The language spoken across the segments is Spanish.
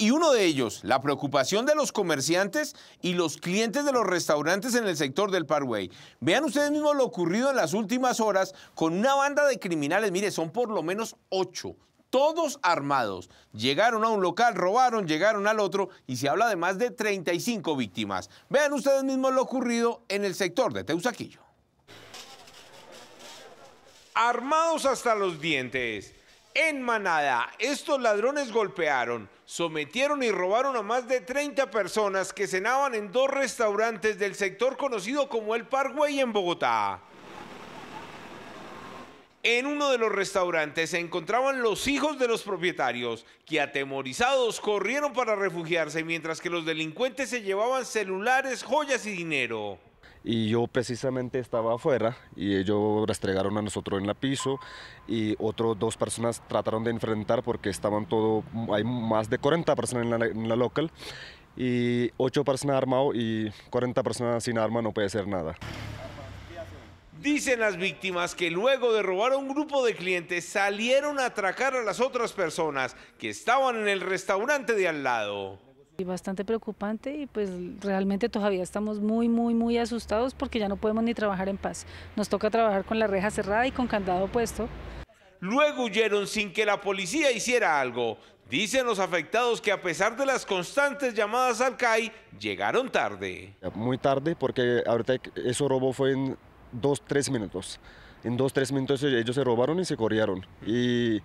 Y uno de ellos, la preocupación de los comerciantes y los clientes de los restaurantes en el sector del Parway. Vean ustedes mismos lo ocurrido en las últimas horas con una banda de criminales. Mire, son por lo menos ocho, todos armados. Llegaron a un local, robaron, llegaron al otro y se habla de más de 35 víctimas. Vean ustedes mismos lo ocurrido en el sector de Teusaquillo. Armados hasta los dientes en manada. Estos ladrones golpearon, sometieron y robaron a más de 30 personas que cenaban en dos restaurantes del sector conocido como el Parkway en Bogotá. En uno de los restaurantes se encontraban los hijos de los propietarios, que atemorizados corrieron para refugiarse mientras que los delincuentes se llevaban celulares, joyas y dinero y yo precisamente estaba afuera y ellos restregaron a nosotros en la piso y otros dos personas trataron de enfrentar porque estaban todo, hay más de 40 personas en la, local y 8 personas armadas y 40 personas sin arma no puede ser nada. Dicen las víctimas que luego de robar a un grupo de clientes salieron a atracar a las otras personas que estaban en el restaurante de al lado. Y bastante preocupante y pues realmente todavía estamos muy, muy, muy asustados porque ya no podemos ni trabajar en paz. Nos toca trabajar con la reja cerrada y con candado puesto. Luego huyeron sin que la policía hiciera algo. Dicen los afectados que a pesar de las constantes llamadas al CAI, llegaron tarde. Muy tarde porque ahorita eso robo fue en dos, tres minutos. En dos, tres minutos ellos se robaron y se corrieron. Y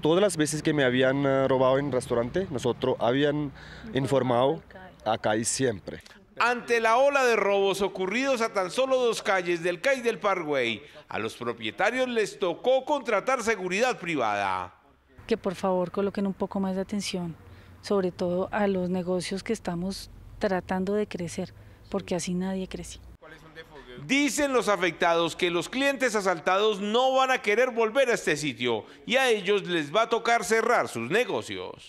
todas las veces que me habían ah, robado en restaurante, nosotros habían informado a CAI siempre. Ante la ola de robos ocurridos a tan solo dos calles del CAI del Parkway, a los propietarios les tocó contratar seguridad privada. Que por favor coloquen un poco más de atención, sobre todo a los negocios que estamos tratando de crecer, porque así nadie crece. Dicen los afectados que los clientes asaltados no van a querer volver a este sitio y a ellos les va a tocar cerrar sus negocios.